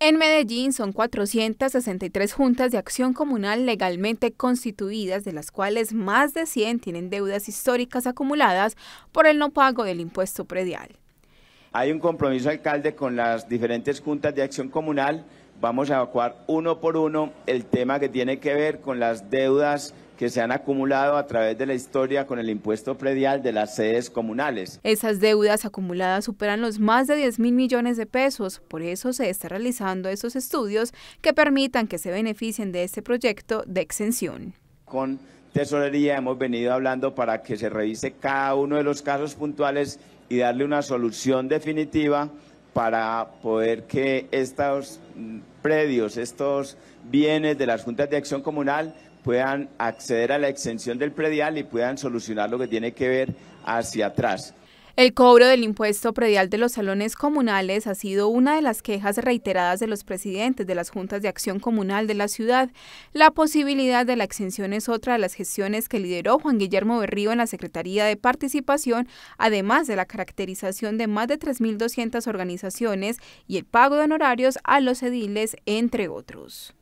En Medellín son 463 juntas de acción comunal legalmente constituidas, de las cuales más de 100 tienen deudas históricas acumuladas por el no pago del impuesto predial. Hay un compromiso, alcalde, con las diferentes juntas de acción comunal. Vamos a evacuar uno por uno el tema que tiene que ver con las deudas que se han acumulado a través de la historia con el impuesto predial de las sedes comunales. Esas deudas acumuladas superan los más de 10 mil millones de pesos, por eso se está realizando esos estudios que permitan que se beneficien de este proyecto de exención. Tesorería hemos venido hablando para que se revise cada uno de los casos puntuales y darle una solución definitiva para poder que estos mm, predios, estos bienes de las juntas de acción comunal puedan acceder a la exención del predial y puedan solucionar lo que tiene que ver hacia atrás. El cobro del impuesto predial de los salones comunales ha sido una de las quejas reiteradas de los presidentes de las juntas de acción comunal de la ciudad. La posibilidad de la exención es otra de las gestiones que lideró Juan Guillermo Berrío en la Secretaría de Participación, además de la caracterización de más de 3.200 organizaciones y el pago de honorarios a los ediles, entre otros.